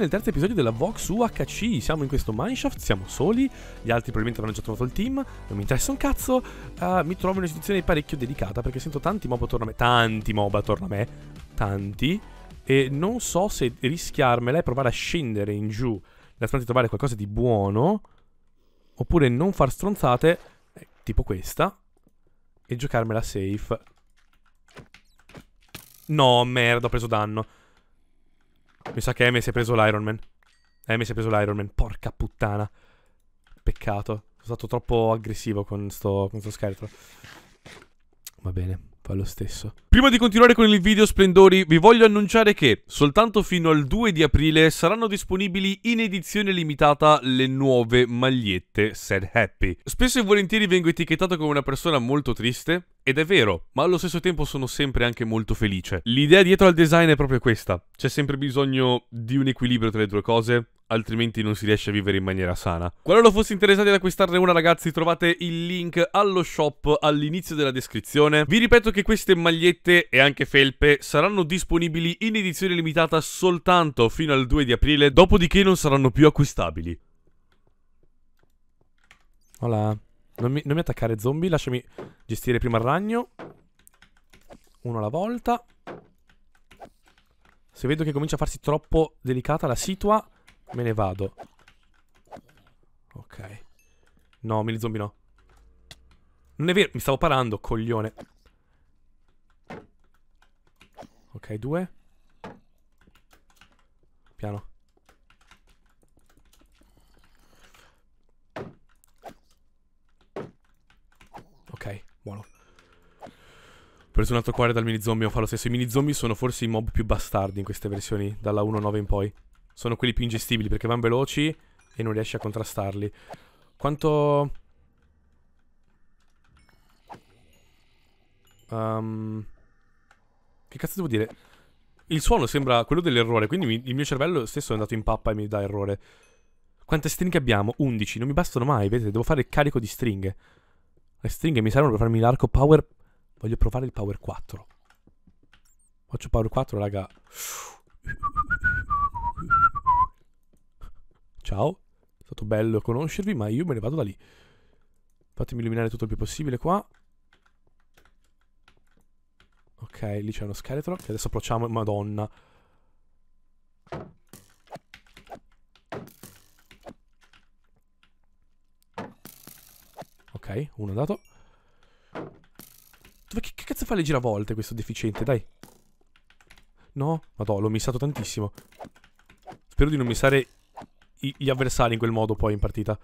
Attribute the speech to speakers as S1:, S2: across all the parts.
S1: nel terzo episodio della Vox UHC. Siamo in questo mineshaft, siamo soli. Gli altri probabilmente avranno già trovato il team. Non mi interessa un cazzo. Uh, mi trovo in una situazione parecchio delicata perché sento tanti mob attorno a me. Tanti mob attorno a me. Tanti. E non so se rischiarmela e provare a scendere in giù. Nella speranza di trovare qualcosa di buono. Oppure non far stronzate. Eh, tipo questa. E giocarmela safe. No, merda, ho preso danno. Mi sa che Amy si è preso l'Iron Man. Amy si è preso l'Iron Man. Porca puttana. Peccato. Sono stato troppo aggressivo con sto, con sto scheletro. Va bene fa lo stesso. Prima di continuare con il video splendori, vi voglio annunciare che soltanto fino al 2 di aprile saranno disponibili in edizione limitata le nuove magliette Sad Happy. Spesso e volentieri vengo etichettato come una persona molto triste, ed è vero, ma allo stesso tempo sono sempre anche molto felice. L'idea dietro al design è proprio questa. C'è sempre bisogno di un equilibrio tra le due cose, altrimenti non si riesce a vivere in maniera sana. Qualora fosse interessati ad acquistarne una ragazzi trovate il link allo shop all'inizio della descrizione. Vi ripeto che queste magliette e anche felpe saranno disponibili in edizione limitata soltanto fino al 2 di aprile, dopodiché non saranno più acquistabili. Hola. Non mi, non mi attaccare zombie, lasciami gestire prima il ragno. Uno alla volta. Se vedo che comincia a farsi troppo delicata la situa, me ne vado. Ok. No, mini zombie no. Non è vero, mi stavo parando, coglione. Ok, due. Piano. Buono. Ho preso un altro cuore dal mini zombie, ma fa lo stesso. I mini zombie sono forse i mob più bastardi in queste versioni, dalla 1.9 in poi. Sono quelli più ingestibili perché vanno veloci e non riesci a contrastarli. Quanto... Um... Che cazzo devo dire? Il suono sembra quello dell'errore, quindi mi... il mio cervello stesso è andato in pappa e mi dà errore. Quante stringhe abbiamo? 11. Non mi bastano mai, vedete? Devo fare il carico di stringhe. Le stringhe mi servono per farmi l'arco power. Voglio provare il power 4. Faccio power 4, raga. Ciao. È stato bello conoscervi, ma io me ne vado da lì. Fatemi illuminare tutto il più possibile qua. Ok, lì c'è uno scheletro. Che adesso approcciamo. Madonna. Ok, uno è andato. Dove che, che cazzo fa le giravolte questo deficiente, dai. No, madò, l'ho missato tantissimo. Spero di non missare gli avversari in quel modo poi in partita.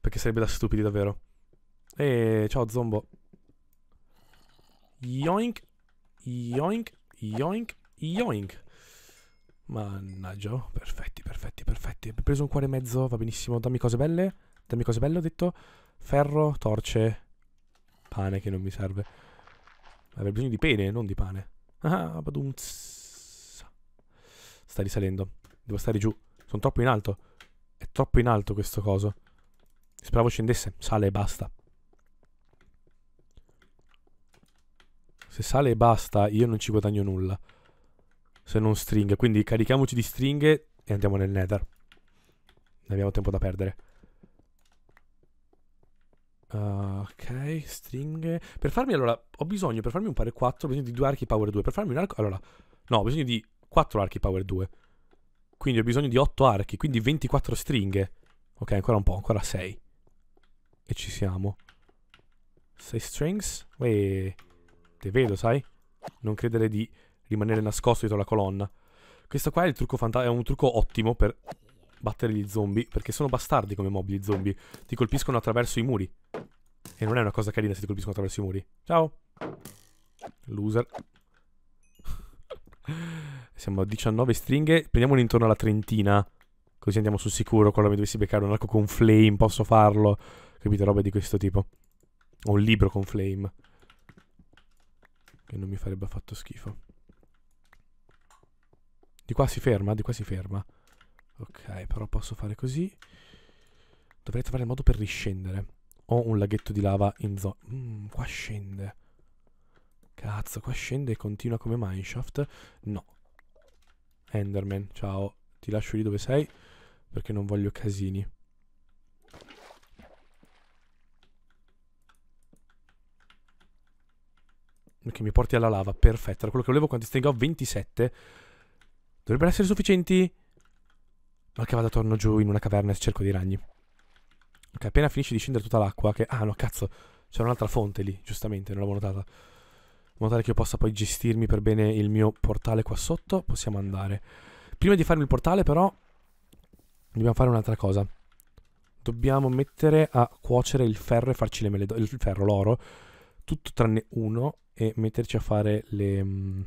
S1: Perché sarebbe da stupidi davvero. E eh, ciao zombo. Yoink, yoink, yoink, yoink. Mannaggia, oh, perfetti, perfetti, perfetti. Ho preso un cuore e mezzo, va benissimo. Dammi cose belle. Dammi cose belle, ho detto. Ferro, torce, pane che non mi serve. Avrei bisogno di pene, non di pane. Ah, Sta risalendo. Devo stare giù. Sono troppo in alto. È troppo in alto questo coso. Speravo scendesse. Sale e basta. Se sale e basta, io non ci guadagno nulla. Se non stringhe. Quindi carichiamoci di stringhe e andiamo nel nether. Non abbiamo tempo da perdere. Ah, ok, stringhe. Per farmi allora, ho bisogno per farmi un pari 4, ho bisogno di due archi power 2. Per farmi un arco, allora, no, ho bisogno di 4 archi power 2. Quindi ho bisogno di 8 archi, quindi 24 stringhe. Ok, ancora un po', ancora 6. E ci siamo. 6 strings? Uè, te vedo, sai? Non credere di rimanere nascosto dietro la colonna. Questo qua è, è un trucco ottimo per battere gli zombie, perché sono bastardi come mob gli zombie. Ti colpiscono attraverso i muri. E non è una cosa carina se ti colpiscono attraverso i muri. Ciao! Loser. Siamo a 19 stringhe. Prendiamone intorno alla trentina. Così andiamo sul sicuro. Quando mi dovessi beccare un arco con flame, posso farlo. Capite, roba di questo tipo. O un libro con flame. Che non mi farebbe affatto schifo. Di qua si ferma? Di qua si ferma. Ok, però posso fare così. Dovrei trovare il modo per riscendere. Ho un laghetto di lava in zona... Mm, qua scende. Cazzo, qua scende e continua come Mineshaft. No. Enderman, ciao. Ti lascio lì dove sei perché non voglio casini. Che mi porti alla lava, perfetto. Era quello che volevo quando ti stringo 27. Dovrebbero essere sufficienti. Ok, vado torno giù in una caverna e cerco dei ragni. Ok, appena finisci di scendere tutta l'acqua che... Ah, no, cazzo. C'era un'altra fonte lì, giustamente, non l'avevo notata. In modo tale che io possa poi gestirmi per bene il mio portale qua sotto, possiamo andare. Prima di farmi il portale, però, dobbiamo fare un'altra cosa. Dobbiamo mettere a cuocere il ferro e farci le mele... Il ferro, l'oro. Tutto tranne uno e metterci a fare le... Mm,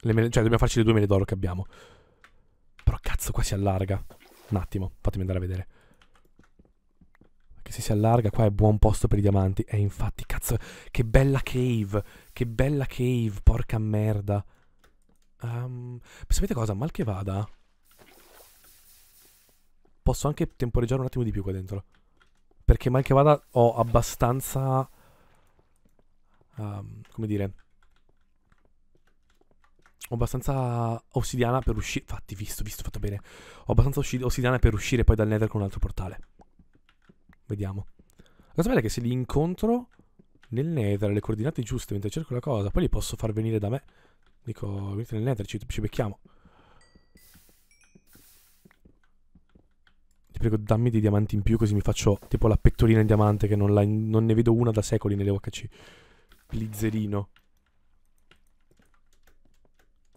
S1: le mele... Cioè, dobbiamo farci le due mele d'oro che abbiamo. Però cazzo qua si allarga. Un attimo, fatemi andare a vedere. Che se si allarga qua è buon posto per i diamanti. E eh, infatti, cazzo, che bella cave. Che bella cave, porca merda. Um, sapete cosa? Mal che vada. Posso anche temporeggiare un attimo di più qua dentro. Perché mal che vada ho abbastanza... Um, come dire ho abbastanza ossidiana per uscire. Infatti, visto, visto, fatto bene. Ho abbastanza ossidiana per uscire poi dal Nether con un altro portale. Vediamo. La cosa bella è che se li incontro nel Nether, le coordinate giuste mentre cerco la cosa, poi li posso far venire da me. Dico, venite nel Nether, ci, ci becchiamo. Ti prego, dammi dei diamanti in più, così mi faccio tipo la pettolina in diamante, che non, non ne vedo una da secoli nelle OHC. Glizzerino.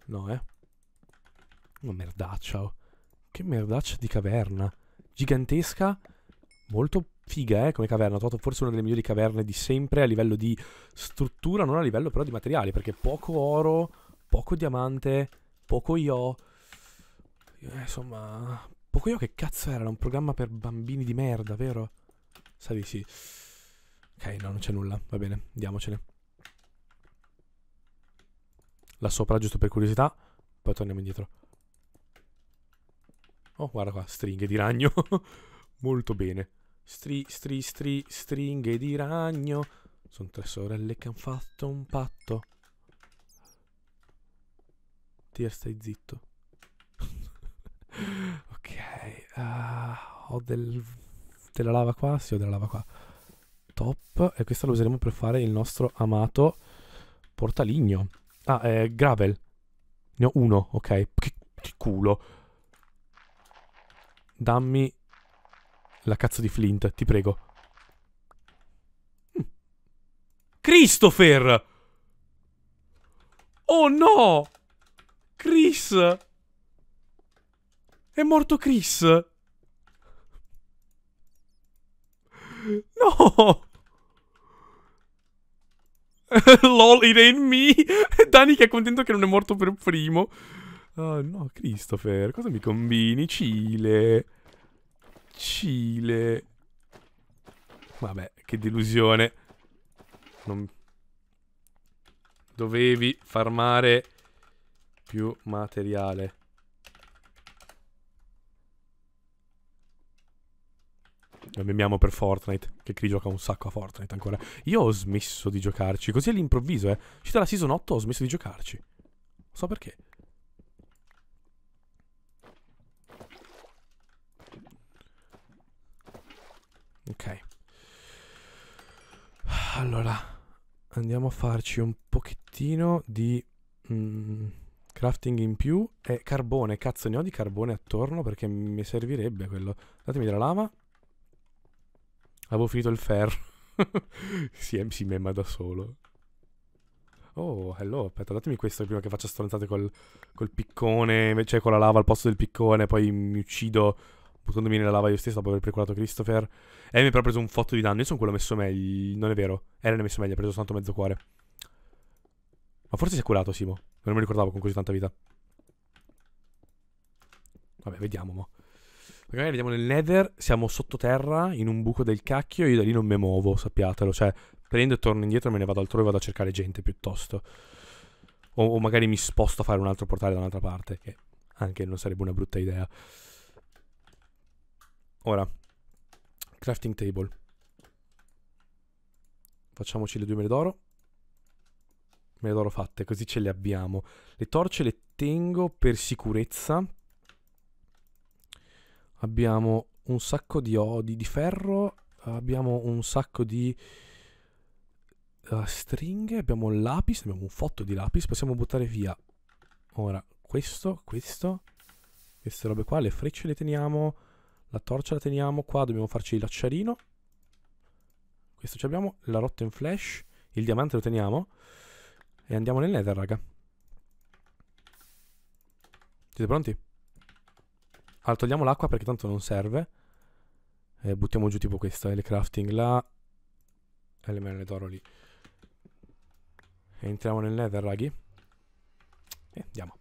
S1: No, eh. Una oh, merdaccia, oh. Che merdaccia di caverna. Gigantesca. Molto figa, eh, come caverna. Ho trovato forse una delle migliori caverne di sempre a livello di struttura, non a livello però di materiali, perché poco oro, poco diamante, poco io... Eh, insomma... Poco io che cazzo era? Era un programma per bambini di merda, vero? Sai di sì. Ok, no, non c'è nulla. Va bene, andiamocene là sopra, giusto per curiosità. Poi torniamo indietro. Oh, guarda qua, stringhe di ragno. Molto bene. Stri, stri, stri, stringhe di ragno. Sono tre sorelle che hanno fatto un patto. Tia, stai zitto. ok. Uh, ho del, della lava qua? Sì, ho della lava qua. Top. E questa la useremo per fare il nostro amato portaligno. Ah, eh, gravel. Ne ho uno, ok. Che, che culo. Dammi la cazzo di flint, ti prego. Mm. Christopher! Oh no! Chris! È morto Chris! No! LOL, it ain't me. Dani che è contento che non è morto per primo. Oh, no, Christopher, cosa mi combini? Cile. Cile. Vabbè, che delusione. Non... Dovevi farmare più materiale. Lo memiamo per Fortnite, che Cri gioca un sacco a Fortnite ancora. Io ho smesso di giocarci, così all'improvviso, eh. Uscita la season 8 ho smesso di giocarci. Non so perché. Ok. Allora, andiamo a farci un pochettino di mm, crafting in più. E carbone, cazzo ne ho di carbone attorno perché mi servirebbe quello. Datemi della lama. Avevo finito il ferro. si, si mema da solo. Oh, hello, aspetta, datemi questo prima che faccia stronzate col, col piccone, cioè con la lava al posto del piccone, poi mi uccido buttandomi nella lava io stesso dopo aver precurato Christopher. E mi ha però preso un fotto di danno, io sono quello messo meglio, non è vero. Eren è messo meglio, ha preso soltanto mezzo cuore. Ma forse si è curato, Simo. Non mi ricordavo con così tanta vita. Vabbè, vediamo, mo. Magari arriviamo nel nether, siamo sottoterra, in un buco del cacchio, io da lì non mi muovo, sappiatelo. Cioè, prendo e torno indietro e me ne vado altrove e vado a cercare gente piuttosto. O, o, magari mi sposto a fare un altro portale da un'altra parte, che anche non sarebbe una brutta idea. Ora, crafting table. Facciamoci le due mele d'oro. Mele d'oro fatte, così ce le abbiamo. Le torce le tengo per sicurezza, abbiamo un sacco di odi di ferro, abbiamo un sacco di uh, stringhe, abbiamo un lapis, abbiamo un fotto di lapis, possiamo buttare via. Ora, questo, questo, queste robe qua, le frecce le teniamo, la torcia la teniamo, qua dobbiamo farci lacciarino. Questo ci abbiamo, la rotta in flash, il diamante lo teniamo e andiamo nel nether, raga. Siete pronti? Allora, togliamo l'acqua perché tanto non serve. E buttiamo giù tipo questa, eh, L crafting là. E le mele d'oro lì. entriamo nel nether, raghi. E eh, andiamo.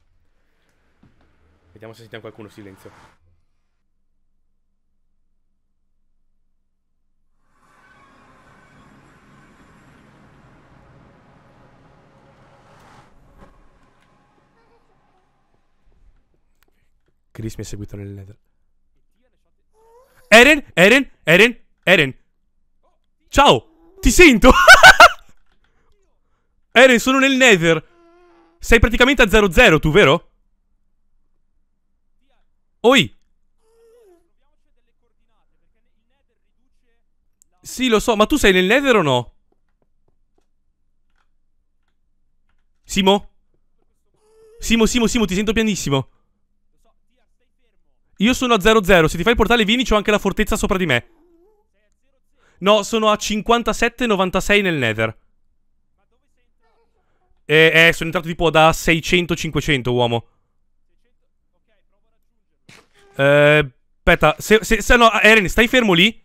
S1: Vediamo se sentiamo qualcuno, silenzio. Chris mi ha seguito nel nether. Eren, Eren, Eren, Eren. Ciao, ti sento. Eren, sono nel nether. Sei praticamente a 0-0 tu, vero? Oi. Sì, lo so, ma tu sei nel nether o no? Simo? Simo, Simo, Simo, ti sento pianissimo. Io sono a 00. Se ti fai il portale Vini, c'ho anche la fortezza sopra di me. No, sono a 57,96 nel nether. Eh, eh, sono entrato tipo da 600-500, uomo. Eh, aspetta, se, se, se, no, Eren, stai fermo lì.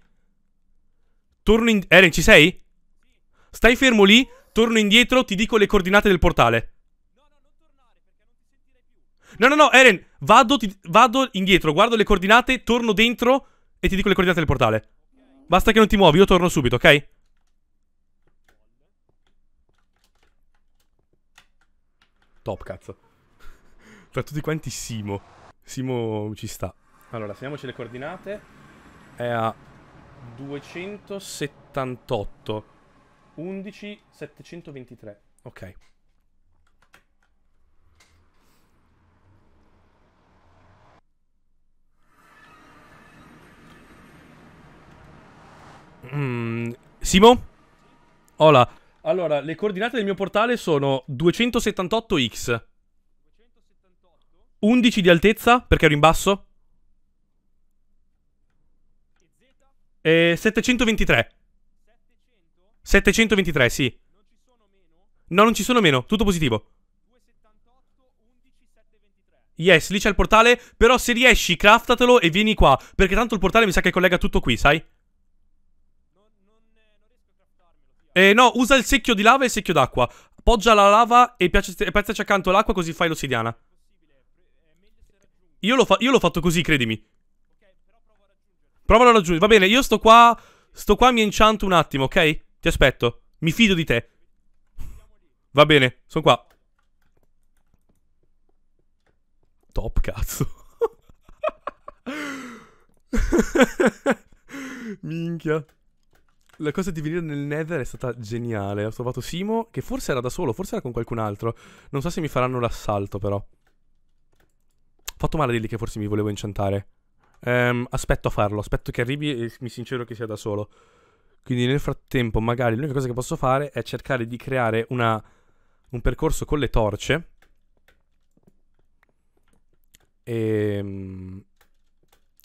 S1: Torno in... Eren, ci sei? Stai fermo lì, torno indietro, ti dico le coordinate del portale. No, no, no, Eren, vado, ti, vado indietro, guardo le coordinate, torno dentro e ti dico le coordinate del portale. Basta che non ti muovi, io torno subito, ok? Top, cazzo. Tra tutti quanti Simo. Simo ci sta. Allora, segniamoci le coordinate. È a 278. 11, 723. Ok. Simo? Hola. Allora, le coordinate del mio portale sono 278x. 11 di altezza, perché ero in basso. E 723. 723, sì. No, non ci sono meno, tutto positivo. Yes, lì c'è il portale, però se riesci craftatelo e vieni qua, perché tanto il portale mi sa che collega tutto qui, sai? Eh, no, usa il secchio di lava e il secchio d'acqua. Poggia la lava e piazzaci accanto l'acqua così fai l'ossidiana. Io, fa l'ho fatto così, credimi. Provalo a raggiungere. Va bene, io sto qua... Sto qua, mi enchanto un attimo, ok? Ti aspetto. Mi fido di te. Va bene, sono qua. Top, cazzo. Minchia. La cosa di venire nel Nether è stata geniale. Ho trovato Simo, che forse era da solo, forse era con qualcun altro. Non so se mi faranno l'assalto, però. Ho fatto male di lì che forse mi volevo incantare. Um, ehm, aspetto a farlo, aspetto che arrivi e mi sincero che sia da solo. Quindi nel frattempo, magari l'unica cosa che posso fare è cercare di creare una, un percorso con le torce. E, ehm,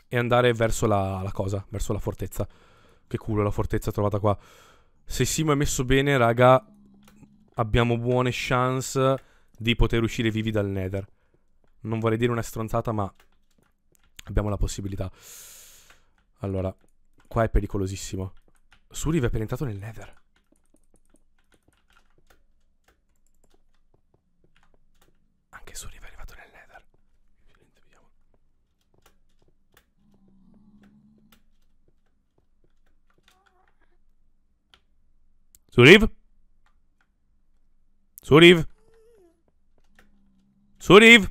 S1: e andare verso la, la cosa, verso la fortezza. Che culo la fortezza trovata qua. Se Simo è messo bene, raga, abbiamo buone chance di poter uscire vivi dal Nether. Non vorrei dire una stronzata, ma abbiamo la possibilità. Allora, qua è pericolosissimo. Suriv è penetrato nel Nether. Suriv? Suriv? Suriv?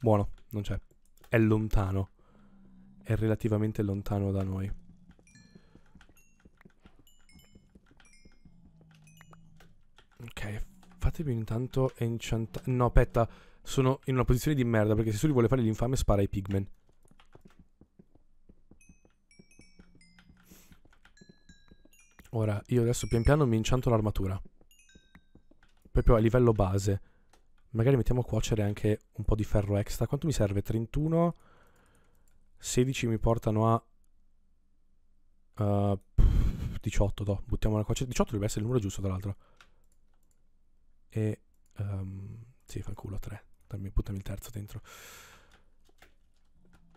S1: Buono, non c'è. È lontano. È relativamente lontano da noi. Ok, fatemi intanto enchantare... No, aspetta, sono in una posizione di merda perché se Suriv vuole fare l'infame spara ai pigmen. Ora, io adesso pian piano mi incianto l'armatura. Proprio a livello base. Magari mettiamo a cuocere anche un po' di ferro extra. Quanto mi serve? 31... 16 mi portano a... Uh, eh, 18, do. Buttiamo una cuocere. 18 dovrebbe essere il numero giusto, tra l'altro. E... Um, sì, fa il culo, 3. Dammi, buttami il terzo dentro.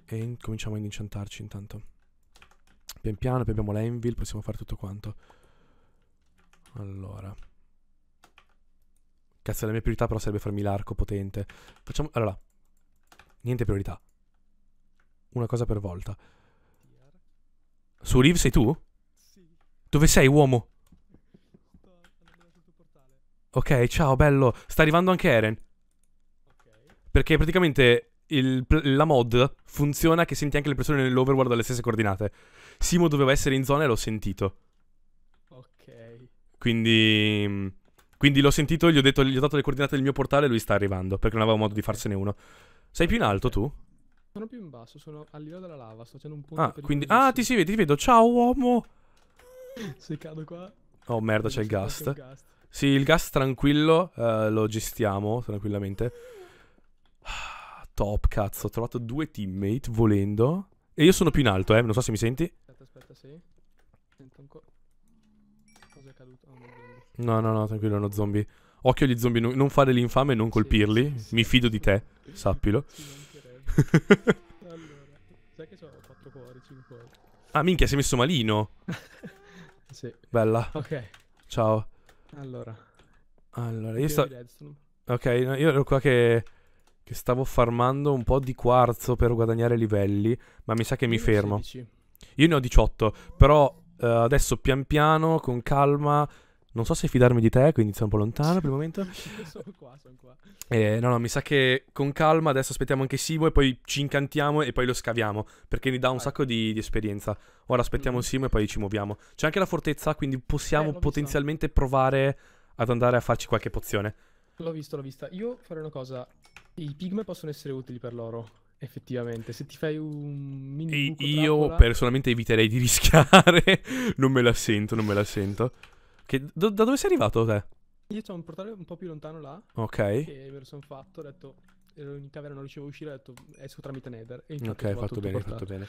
S1: E cominciamo ad incantarci intanto. Pian piano, poi abbiamo l'Envil, possiamo fare tutto quanto. Allora. Cazzo, la mia priorità però sarebbe farmi l'arco potente. Facciamo... Allora. Niente priorità. Una cosa per volta. Su Reeve sei tu? Sì. Dove sei, uomo? Ok, ciao, bello. Sta arrivando anche Eren. Okay. Perché praticamente il, la mod funziona che senti anche le persone nell'overworld alle stesse coordinate. Simo doveva essere in zona e l'ho sentito. Ok. Quindi... Quindi l'ho sentito, gli ho, detto, gli ho dato le coordinate del mio portale e lui sta arrivando, perché non avevo modo di farsene uno. Sei più in alto tu? Sono più in basso, sono al livello della lava, sto facendo un punto Ah, quindi... Ah, ti si vede, ti vedo. Ciao, uomo! Se cado qua... Oh, merda, c'è il ghast. Sì, il gas tranquillo uh, lo gestiamo tranquillamente top, cazzo. Ho trovato due teammate volendo. E io sono più in alto, eh. Non so se mi senti. Aspetta, aspetta, sì. Sento ancora. Cosa è caduto? Oh, no, no, no, tranquillo, è uno zombie. Occhio agli zombie, non fare l'infame e non colpirli. Sì, sì, sì, mi fido di te, sappilo. Sì, allora, sai che sono 4 cuori, 5 cuori. Ah, minchia, si è messo malino. sì. Bella. Ok. Ciao. Allora. Allora, io sto... Ok, no, io ero qua che che stavo farmando un po' di quarzo per guadagnare livelli, ma mi sa che mi fermo. 16. Io ne ho 18, però eh, adesso pian piano, con calma... Non so se fidarmi di te, quindi sei un po' lontano per il momento. sono qua, sono qua. Eh, no, no, mi sa che con calma adesso aspettiamo anche Simo e poi ci incantiamo e poi lo scaviamo, perché mi dà un ecco. sacco di, di esperienza. Ora aspettiamo mm. Simo e poi ci muoviamo. C'è anche la fortezza, quindi possiamo eh, potenzialmente visto. provare ad andare a farci qualche pozione. L'ho visto, l'ho vista. Io farei una cosa, i pigme possono essere utili per loro, effettivamente. Se ti fai un mini e Io trappola... personalmente eviterei di rischiare. non me la sento, non me la sento. Che, do, da dove sei arrivato te? Io ho un portale un po' più lontano là. Ok. Che me lo sono fatto, ho detto... Ero in caverna, non riuscivo a uscire, ho detto esco tramite Nether. ok, fatto bene, portato. fatto bene.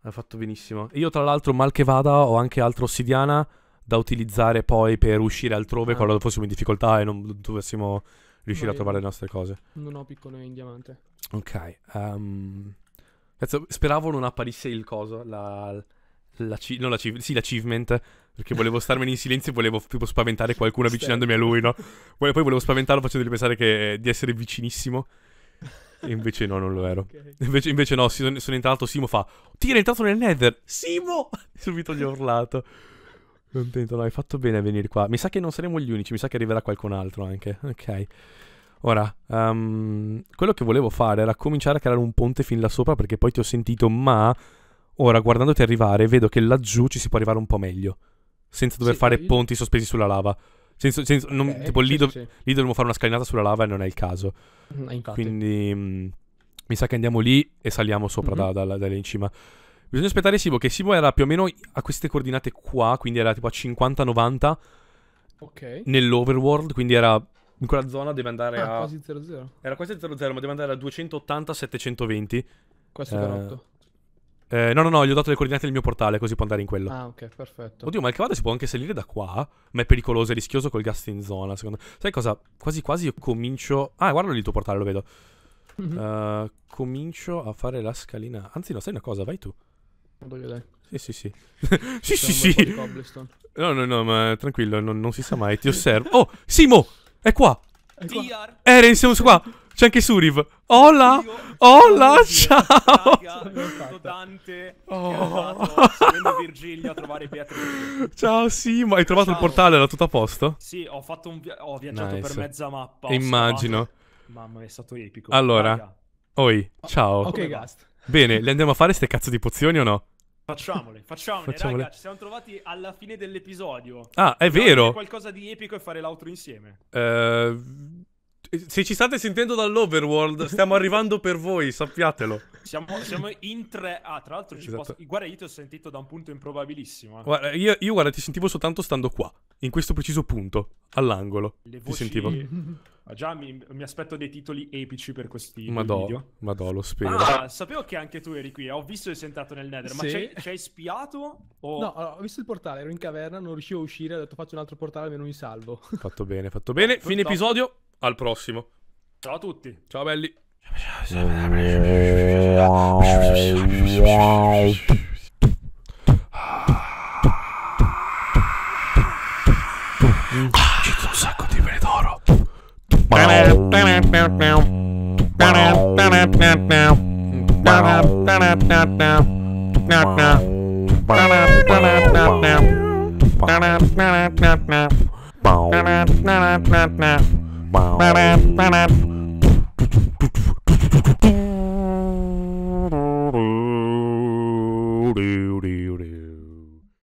S1: Ha fatto benissimo. Io tra l'altro, mal che vada, ho anche altra ossidiana da utilizzare poi per uscire altrove ah. quando fossimo in difficoltà e non dovessimo riuscire a trovare le nostre cose. Non ho piccone in diamante. Ok. Um, speravo non apparisse il coso, la, la, ci- la sì, l'achievement. Perché volevo starmene in silenzio e volevo tipo spaventare qualcuno avvicinandomi a lui, no? Poi, poi volevo spaventarlo facendogli pensare che, eh, di essere vicinissimo. E invece no, non lo ero. Okay. Invece, invece, no, sono, entrato, Simo fa... Ti è entrato nel Nether! Simo! Subito gli ho urlato. Contento, no, hai fatto bene a venire qua. Mi sa che non saremo gli unici, mi sa che arriverà qualcun altro anche. Ok. Ora, um, quello che volevo fare era cominciare a creare un ponte fin là sopra perché poi ti ho sentito, ma ora guardandoti arrivare vedo che laggiù ci si può arrivare un po' meglio, senza dover sì, fare io... ponti sospesi sulla lava. Senso, senso, non, tipo, lì, dov- lì, dovremmo fare una scalinata sulla lava e non è il caso. Mm, infatti. Quindi mh, mm, mi sa che andiamo lì e saliamo sopra mm-hmm. da, da, da, da in cima. Bisogna aspettare Sibo, che Sibo era più o meno a queste coordinate qua, quindi era tipo a 50-90 Ok nell'overworld, quindi era in quella zona deve andare ah, a... quasi 00 Era quasi 00, ma deve andare a 280-720. Questo eh... canotto. Eh, no, no, no, gli ho dato le coordinate del mio portale, così può andare in quello. Ah, ok, perfetto. Oddio, ma il cavallo si può anche salire da qua, ma è pericoloso, è rischioso col gas in zona, secondo me. Sai cosa? Quasi quasi io comincio... Ah, guarda lì il tuo portale, lo vedo. uh, comincio a fare la scalina. Anzi, no, sai una cosa, vai tu. Voglio dai. Sì, sì, sì. sì, sì, sì. No, no, no, ma tranquillo, non, non si sa mai, ti osservo. Oh, Simo! È qua! È qua. Eren, siamo qua! C'è anche Suriv. Hola! Hola! Ciao! Raga, Dante oh. Virgilio a trovare Pietro. Ciao Simo, hai trovato Ciao. il portale, era tutto a posto? Sì, ho, fatto un via ho viaggiato nice. per mezza mappa. Immagino. Stato... Mamma è stato epico. Allora, Raga. oi, ciao. Ok, Gast. Bene, le andiamo a fare ste cazzo di pozioni o no? Facciamole, facciamole, facciamole. Raga, ci siamo trovati alla fine dell'episodio. Ah, è Dobbiamo vero. qualcosa di epico e fare l'altro insieme. Ehm. Uh se ci state sentendo dall'overworld, stiamo arrivando per voi, sappiatelo. Siamo, siamo in tre. Ah, tra l'altro, esatto. posso... guarda, io ti ho sentito da un punto improbabilissimo. Eh. Guarda, io, io, guarda, ti sentivo soltanto stando qua, in questo preciso punto, all'angolo. Voci... Ti sentivo. Ma già mi, mi, aspetto dei titoli epici per questi Madò, video. do, lo spero. Ah, sapevo che anche tu eri qui. Ho visto e sentato nel Nether. Sì. Ma ci hai spiato? O... No, allora, ho visto il portale. Ero in caverna, non riuscivo a uscire. Ho detto faccio un altro portale, almeno mi salvo. Fatto bene, fatto bene. Fine episodio. Al prossimo. Ciao a tutti. Ciao belli. C'è un sacco di pedoro. Bow. Bow.